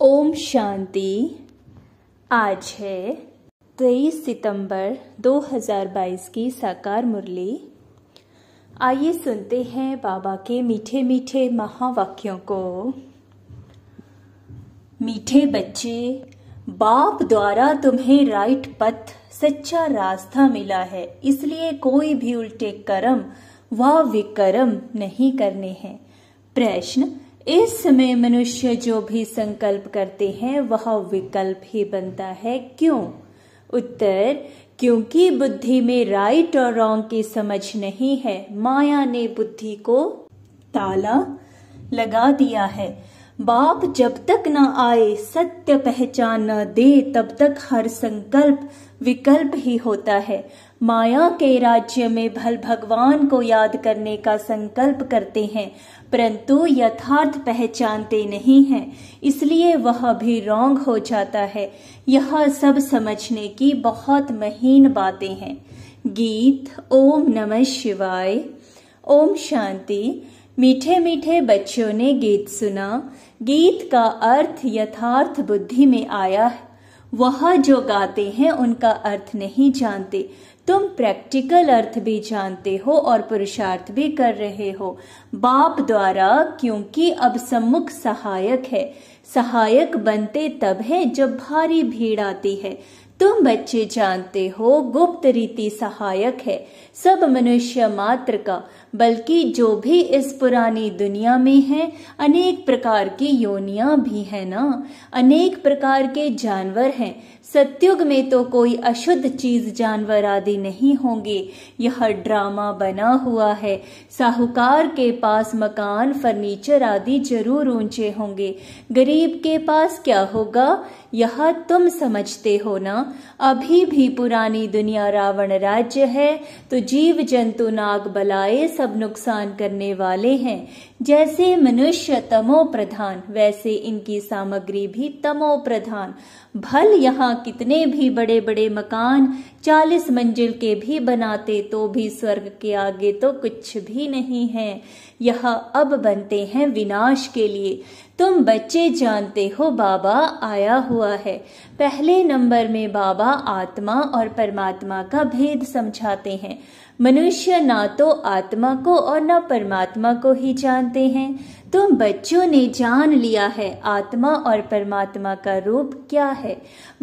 ओम शांति आज है तेईस सितंबर 2022 की साकार मुरली आइए सुनते हैं बाबा के मीठे मीठे महावाक्यों को मीठे बच्चे बाप द्वारा तुम्हें राइट पथ सच्चा रास्ता मिला है इसलिए कोई भी उल्टे कर्म व विकर्म नहीं करने हैं प्रश्न इस समय मनुष्य जो भी संकल्प करते हैं वह विकल्प ही बनता है क्यों उत्तर क्योंकि बुद्धि में राइट और रॉन्ग की समझ नहीं है माया ने बुद्धि को ताला लगा दिया है बाप जब तक न आए सत्य पहचान न दे तब तक हर संकल्प विकल्प ही होता है माया के राज्य में भल भगवान को याद करने का संकल्प करते हैं परंतु यथार्थ पहचानते नहीं हैं इसलिए वह भी रोंग हो जाता है यह सब समझने की बहुत महीन बातें हैं गीत ओम नमः शिवाय ओम शांति मीठे मीठे बच्चों ने गीत सुना गीत का अर्थ यथार्थ बुद्धि में आया है वह जो गाते हैं उनका अर्थ नहीं जानते तुम प्रैक्टिकल अर्थ भी जानते हो और पुरुषार्थ भी कर रहे हो बाप द्वारा क्योंकि अब सम्मुख सहायक है सहायक बनते तब है जब भारी भीड़ आती है तुम बच्चे जानते हो गुप्त रीति सहायक है सब मनुष्य मात्र का बल्कि जो भी इस पुरानी दुनिया में है अनेक प्रकार की योनिया भी है ना अनेक प्रकार के जानवर हैं सत्युग में तो कोई अशुद्ध चीज जानवर आदि नहीं होंगे यह ड्रामा बना हुआ है साहूकार के पास मकान फर्नीचर आदि जरूर ऊंचे होंगे गरीब के पास क्या होगा यह तुम समझते हो ना अभी भी पुरानी दुनिया रावण राज्य है तो जीव जंतु नाग बलाए सब नुकसान करने वाले हैं जैसे मनुष्य तमो प्रधान वैसे इनकी सामग्री भी तमो प्रधान भल यहाँ कितने भी बड़े बड़े मकान चालीस मंजिल के भी बनाते तो भी स्वर्ग के आगे तो कुछ भी नहीं है यह अब बनते हैं विनाश के लिए तुम बच्चे जानते हो बाबा आया हुआ है पहले नंबर में बाबा आत्मा और परमात्मा का भेद समझाते हैं मनुष्य ना तो आत्मा को और ना परमात्मा को ही जानते हैं तुम बच्चों ने जान लिया है आत्मा और परमात्मा का रूप क्या है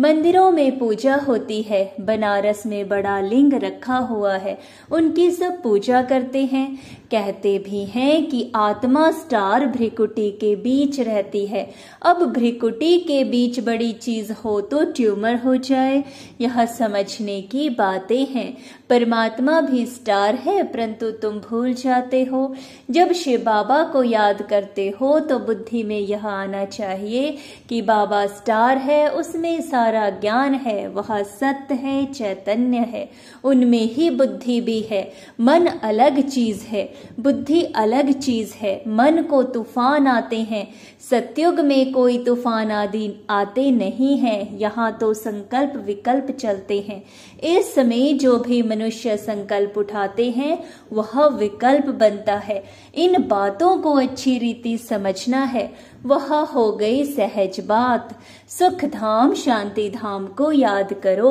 मंदिरों में पूजा होती है बनारस में बड़ा लिंग रखा हुआ है उनकी सब पूजा करते हैं कहते भी हैं कि आत्मा स्टार भ्रिकुटी के बीच रहती है अब भ्रिकुटी के बीच बड़ी चीज हो तो ट्यूमर हो जाए यह समझने की बातें हैं परमात्मा भी स्टार है परंतु तुम भूल जाते हो जब शिव बाबा को याद करते हो तो बुद्धि में यह आना चाहिए कि बाबा स्टार है उसमें सारा ज्ञान है वह सत्य है चैतन्य है उनमें ही बुद्धि भी है मन अलग चीज है बुद्धि अलग चीज है मन को तूफान आते हैं सत्युग में कोई तूफान आदि आते नहीं हैं यहाँ तो संकल्प विकल्प चलते हैं इस समय जो भी मनुष्य संकल्प उठाते हैं वह विकल्प बनता है इन बातों को अच्छी रीति समझना है वह हो गई सहज बात सुख धाम शांति धाम को याद करो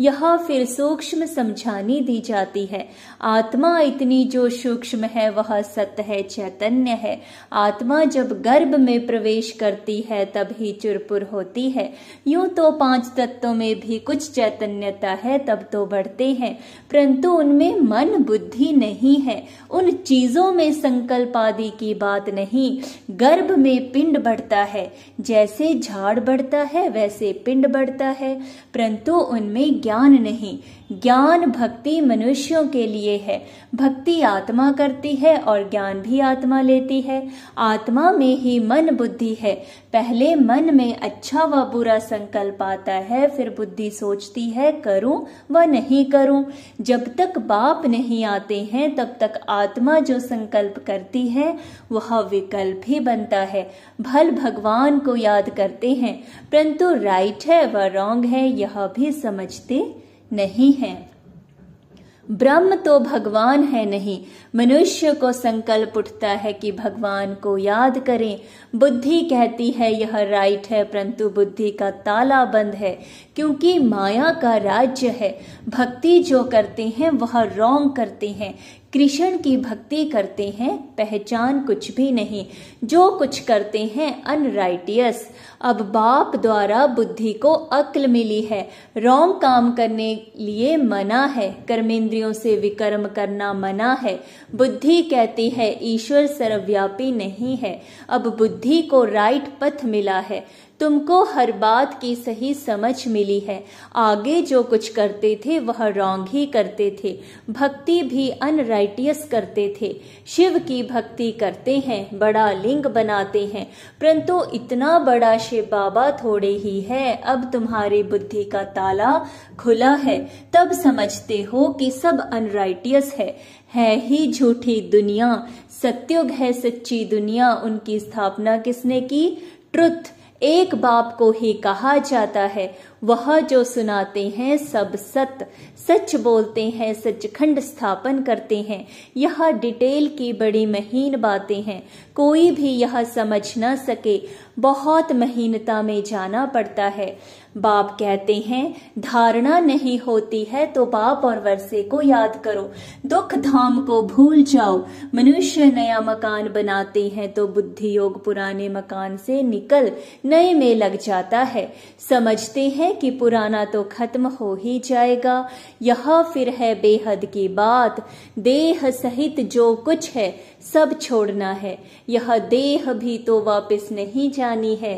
यह फिर सूक्ष्म समझानी दी जाती है आत्मा इतनी जो सूक्ष्म है वह सत्य है चैतन्य है आत्मा जब गर्भ में प्रवेश करती है तभी चुरपुर होती है यूं तो पांच तत्वों में भी कुछ चैतन्यता है तब तो बढ़ते हैं परंतु उनमें मन बुद्धि नहीं है उन चीजों में संकल्प आदि की बात नहीं गर्भ में पिंड पिंड बढ़ता है जैसे झाड़ बढ़ता है वैसे पिंड बढ़ता है परंतु उनमें ज्ञान नहीं ज्ञान भक्ति मनुष्यों के लिए है भक्ति आत्मा करती है और ज्ञान भी आत्मा लेती है आत्मा में ही मन बुद्धि है पहले मन में अच्छा व बुरा संकल्प आता है फिर बुद्धि सोचती है करूं व नहीं करूं जब तक बाप नहीं आते हैं तब तक आत्मा जो संकल्प करती है वह विकल्प ही बनता है भल भगवान को याद करते हैं परंतु राइट है व रॉन्ग है यह भी समझते नहीं हैं ब्रह्म तो भगवान है नहीं मनुष्य को संकल्प उठता है कि भगवान को याद करें बुद्धि कहती है यह राइट है परंतु बुद्धि का ताला बंद है क्योंकि माया का राज्य है भक्ति जो करते हैं वह रॉन्ग करते हैं कृष्ण की भक्ति करते हैं पहचान कुछ भी नहीं जो कुछ करते हैं अनराइटियस अब बाप द्वारा बुद्धि को अक्ल मिली है रोंग काम करने लिए मना है कर्मेंद्रियों से विकर्म करना मना है बुद्धि कहती है ईश्वर सर्वव्यापी नहीं है अब बुद्धि को राइट पथ मिला है तुमको हर बात की सही समझ मिली है आगे जो कुछ करते थे वह रोंग ही करते थे भक्ति भी अनराइटियस करते थे शिव की भक्ति करते हैं बड़ा लिंग बनाते हैं परंतु इतना बड़ा अच्छे बाबा थोड़े ही हैं अब तुम्हारी बुद्धि का ताला खुला है तब समझते हो कि सब अनराइटियस है है ही झूठी दुनिया सत्युग है सच्ची दुनिया उनकी स्थापना किसने की ट्रुथ एक बाप को ही कहा जाता है वह जो सुनाते हैं सब सत सच बोलते हैं सच खंड स्थापन करते हैं यह डिटेल की बड़ी महीन बातें हैं कोई भी यह समझ न सके बहुत महीनता में जाना पड़ता है बाप कहते हैं धारणा नहीं होती है तो बाप और वर्षे को याद करो दुख धाम को भूल जाओ मनुष्य नया मकान बनाते हैं तो बुद्धि योग पुराने मकान से निकल नए में लग जाता है समझते हैं कि पुराना तो खत्म हो ही जाएगा यह फिर है बेहद की बात देह सहित जो कुछ है सब छोड़ना है यह देह भी तो वापस नहीं जानी है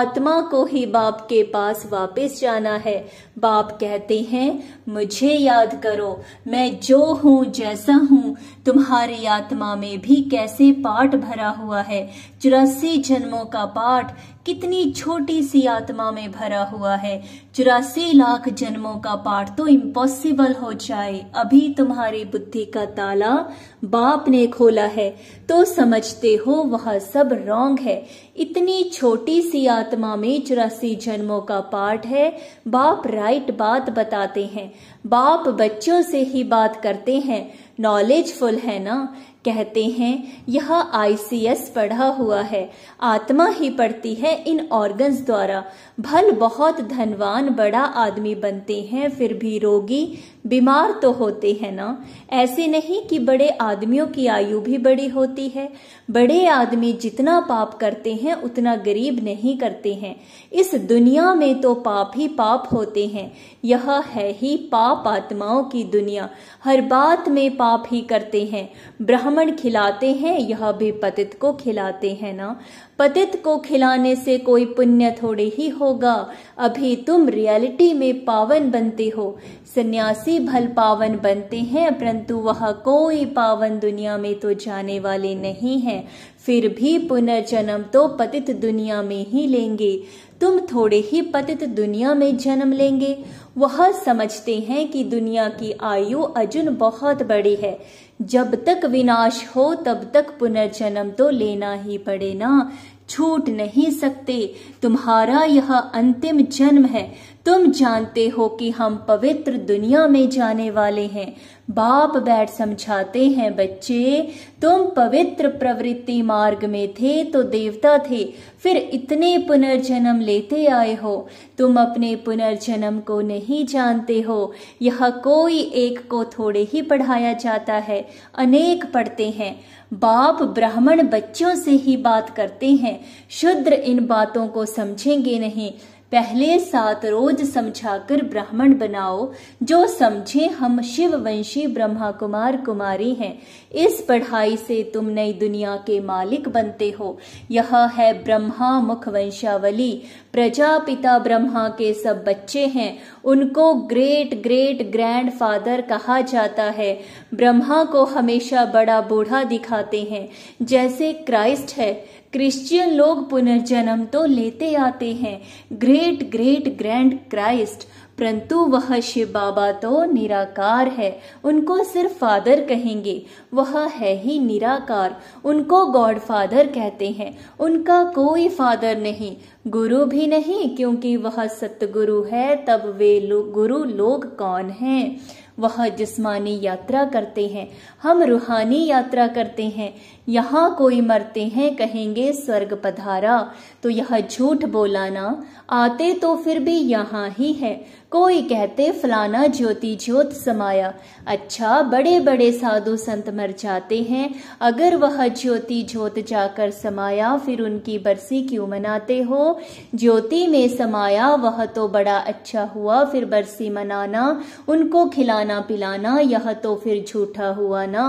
आत्मा को ही बाप के पास वापस जाना है बाप कहते हैं मुझे याद करो मैं जो हूँ जैसा हूँ तुम्हारी आत्मा में भी कैसे पाठ भरा हुआ है चौरासी जन्मों का पाठ कितनी छोटी सी आत्मा में भरा हुआ है चौरासी लाख जन्मों का पाठ तो इम्पॉसिबल हो जाए अभी तुम्हारी बुद्धि का ताला बाप ने खोला है तो समझते हो वह सब रॉन्ग है इतनी छोटी सी आत्मा में चौरासी जन्मों का पाठ है बाप राइट बात बताते हैं बाप बच्चों से ही बात करते हैं नॉलेजफुल है ना कहते हैं यह आईसीएस पढ़ा हुआ है आत्मा ही पढ़ती है इन ऑर्गन्स द्वारा भल बहुत धनवान बड़ा आदमी बनते हैं फिर भी रोगी बीमार तो होते हैं ना ऐसे नहीं कि बड़े आदमियों की आयु भी बड़ी होती है बड़े आदमी जितना पाप करते हैं उतना गरीब नहीं करते हैं इस दुनिया में तो पाप ही पाप होते हैं यह है ही पाप आत्माओं की दुनिया हर बात में पाप ही करते हैं ब्राह्मण खिलाते हैं यह भी पतित को खिलाते हैं ना पतित को खिलाने से कोई पुण्य थोड़े ही होगा अभी तुम रियलिटी में पावन बनते हो सन्यासी भल पावन बनते हैं परंतु वह कोई पावन दुनिया में तो जाने वाले नहीं हैं फिर भी पुनर्जन्म तो पतित दुनिया में ही लेंगे तुम थोड़े ही पतित दुनिया में जन्म लेंगे वह समझते हैं कि दुनिया की आयु अजुन बहुत बड़ी है जब तक विनाश हो तब तक पुनर्जन्म तो लेना ही पड़े ना छूट नहीं सकते तुम्हारा यह अंतिम जन्म है तुम जानते हो कि हम पवित्र दुनिया में जाने वाले हैं बाप बैठ समझाते हैं बच्चे तुम पवित्र प्रवृत्ति मार्ग में थे तो देवता थे फिर इतने पुनर्जन्म लेते आए हो तुम अपने पुनर्जन्म को नहीं जानते हो यह कोई एक को थोड़े ही पढ़ाया जाता है अनेक पढ़ते हैं बाप ब्राह्मण बच्चों से ही बात करते हैं शुद्र इन बातों को समझेंगे नहीं पहले सात रोज समझाकर ब्राह्मण बनाओ जो समझे हम शिव वंशी ब्रह्मा कुमार कुमारी हैं इस पढ़ाई से तुम नई दुनिया के मालिक बनते हो यह है ब्रह्मा मुख वंशावली प्रजापिता ब्रह्मा के सब बच्चे हैं उनको ग्रेट ग्रेट ग्रैंड फादर कहा जाता है ब्रह्मा को हमेशा बड़ा बूढ़ा दिखाते हैं जैसे क्राइस्ट है क्रिश्चियन लोग पुनर्जन्म तो लेते आते हैं ग्रेट ग्रेट ग्रैंड क्राइस्ट परंतु वह शिव बाबा तो निराकार है उनको सिर्फ फादर कहेंगे वह है ही निराकार उनको गॉड फादर कहते हैं उनका कोई फादर नहीं गुरु भी नहीं क्योंकि वह सतगुरु है तब वे लो, गुरु लोग कौन हैं वह जिस्मानी यात्रा करते हैं हम रूहानी यात्रा करते हैं यहाँ कोई मरते हैं कहेंगे स्वर्ग पधारा तो यह झूठ बोलाना आते तो फिर भी यहाँ ही है कोई कहते फलाना ज्योति ज्योत समाया अच्छा बड़े बड़े साधु संत मर जाते हैं अगर वह ज्योति ज्योत जाकर समाया फिर उनकी बरसी क्यों मनाते हो ज्योति में समाया वह तो बड़ा अच्छा हुआ फिर बरसी मनाना उनको खिलाना खाना पिलाना यह तो फिर झूठा हुआ ना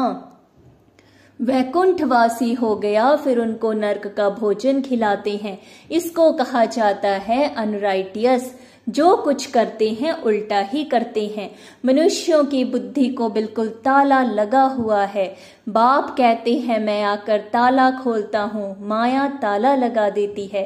वैकुंठवासी हो गया फिर उनको नरक का भोजन खिलाते हैं इसको कहा जाता है अनराइटियस जो कुछ करते हैं उल्टा ही करते हैं मनुष्यों की बुद्धि को बिल्कुल ताला लगा हुआ है बाप कहते हैं मैं आकर ताला खोलता हूँ माया ताला लगा देती है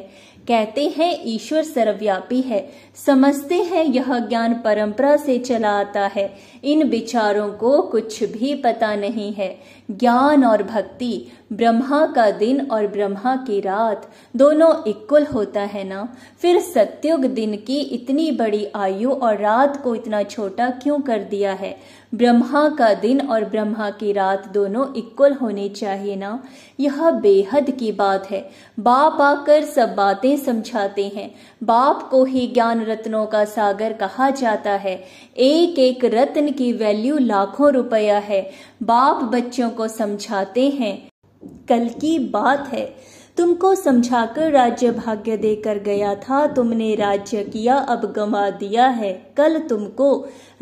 कहते हैं ईश्वर सर्वव्यापी है समझते हैं यह ज्ञान परंपरा से चला आता है इन विचारों को कुछ भी पता नहीं है ज्ञान और भक्ति ब्रह्मा का दिन और ब्रह्मा की रात दोनों इक्वल होता है ना फिर सत्युग दिन की इतनी बड़ी आयु और रात को इतना छोटा क्यों कर दिया है ब्रह्मा का दिन और ब्रह्मा की रात दोनों इक्वल होने चाहिए ना यह बेहद की बात है बाप आकर सब बातें समझाते हैं बाप को ही ज्ञान रत्नों का सागर कहा जाता है एक एक रत्न की वैल्यू लाखों रुपया है बाप बच्चों को समझाते हैं कल की बात है तुमको समझाकर राज्य भाग्य देकर गया था तुमने राज्य किया अब गंवा दिया है कल तुमको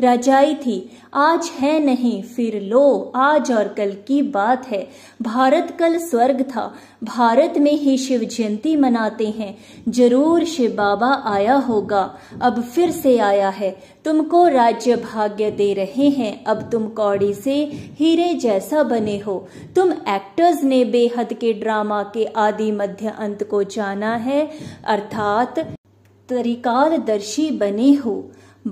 राजाई थी आज है नहीं फिर लो आज और कल की बात है भारत कल स्वर्ग था भारत में ही शिव जयंती मनाते हैं जरूर शिव बाबा आया होगा अब फिर से आया है तुमको राज्य भाग्य दे रहे हैं अब तुम कौड़ी से हीरे जैसा बने हो तुम एक्टर्स ने बेहद के ड्रामा के आदि मध्य अंत को जाना है अर्थात तरीकालदर्शी बने हो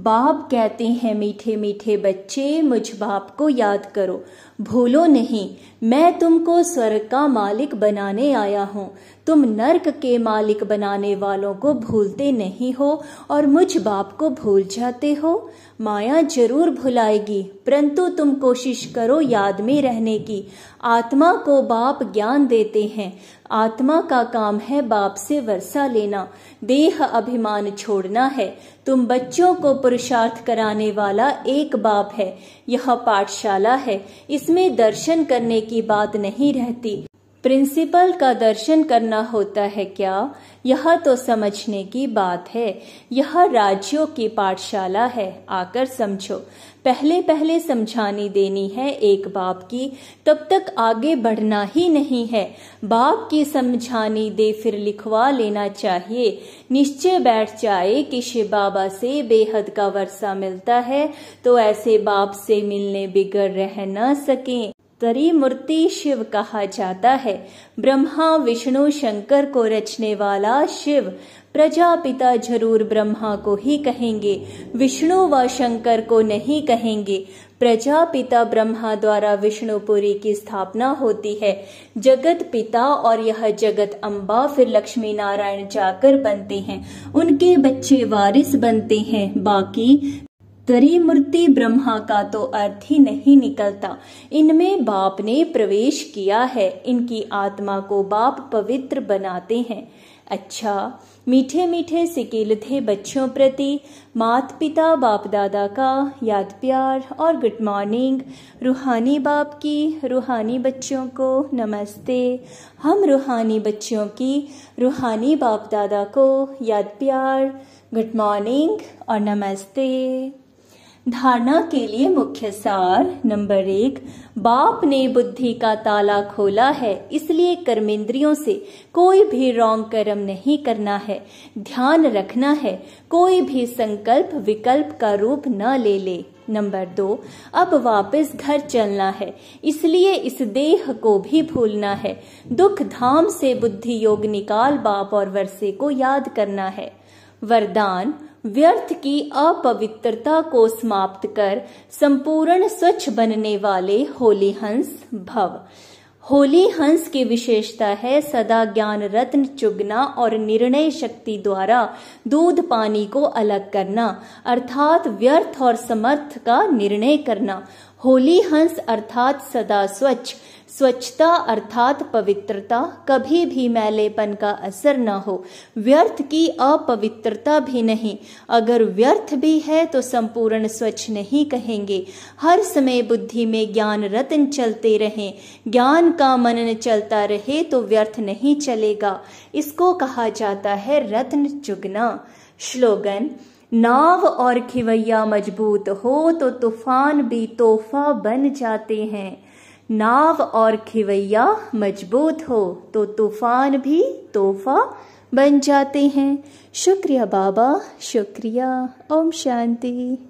बाप कहते हैं मीठे मीठे बच्चे मुझ बाप को याद करो भूलो नहीं मैं तुमको स्वर्ग का मालिक बनाने आया हूँ तुम नरक के मालिक बनाने वालों को भूलते नहीं हो और मुझ बाप को भूल जाते हो माया जरूर भुलाएगी परंतु तुम कोशिश करो याद में रहने की आत्मा को बाप ज्ञान देते हैं आत्मा का काम है बाप से वर्षा लेना देह अभिमान छोड़ना है तुम बच्चों को पुरुषार्थ कराने वाला एक बाप है यह पाठशाला है इसमें दर्शन करने की बात नहीं रहती प्रिंसिपल का दर्शन करना होता है क्या यह तो समझने की बात है यह राज्यों की पाठशाला है आकर समझो पहले पहले समझानी देनी है एक बाप की तब तक आगे बढ़ना ही नहीं है बाप की समझानी दे फिर लिखवा लेना चाहिए निश्चय बैठ जाए कि शिव बाबा से बेहद का वर्षा मिलता है तो ऐसे बाप से मिलने बिगड़ रह न सके त्रिमूर्ति शिव कहा जाता है ब्रह्मा विष्णु शंकर को रचने वाला शिव प्रजापिता जरूर ब्रह्मा को ही कहेंगे विष्णु व शंकर को नहीं कहेंगे प्रजापिता ब्रह्मा द्वारा विष्णुपुरी की स्थापना होती है जगत पिता और यह जगत अम्बा फिर लक्ष्मी नारायण जाकर बनते हैं उनके बच्चे वारिस बनते हैं बाकी त्रिमूर्ति ब्रह्मा का तो अर्थ ही नहीं निकलता इनमें बाप ने प्रवेश किया है इनकी आत्मा को बाप पवित्र बनाते हैं अच्छा मीठे मीठे सिकिल थे बच्चों प्रति मात पिता बाप दादा का याद प्यार और गुड मॉर्निंग रूहानी बाप की रूहानी बच्चों को नमस्ते हम रूहानी बच्चों की रूहानी बाप दादा को याद प्यार गुड मॉर्निंग और नमस्ते धारणा के लिए मुख्य सार नंबर एक बाप ने बुद्धि का ताला खोला है इसलिए कर्मेंद्रियों से कोई भी रोंग कर्म नहीं करना है ध्यान रखना है कोई भी संकल्प विकल्प का रूप न ले ले नंबर दो अब वापस घर चलना है इसलिए इस देह को भी भूलना है दुख धाम से बुद्धि योग निकाल बाप और वर्षे को याद करना है वरदान व्यर्थ की अपवित्रता को समाप्त कर संपूर्ण स्वच्छ बनने वाले होली हंस भव होली हंस की विशेषता है सदा ज्ञान रत्न चुगना और निर्णय शक्ति द्वारा दूध पानी को अलग करना अर्थात व्यर्थ और समर्थ का निर्णय करना होली हंस अर्थात सदा स्वच्छ स्वच्छता अर्थात पवित्रता कभी भी मैलेपन का असर न हो व्यर्थ की अपवित्रता भी नहीं अगर व्यर्थ भी है तो संपूर्ण स्वच्छ नहीं कहेंगे हर समय बुद्धि में ज्ञान रत्न चलते रहे ज्ञान का मनन चलता रहे तो व्यर्थ नहीं चलेगा इसको कहा जाता है रत्न चुगना श्लोगन नाव और खिवैया मजबूत हो तो तूफान भी तोहफा बन जाते हैं नाव और खिवैया मजबूत हो तो तूफान भी तोहफा बन जाते हैं शुक्रिया बाबा शुक्रिया ओम शांति